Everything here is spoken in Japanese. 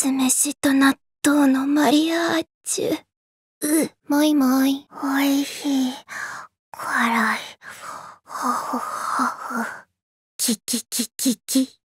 酢飯と納豆のマリアージュ。う、もいもい。おいしい。辛い。ほほほほ。ききききき。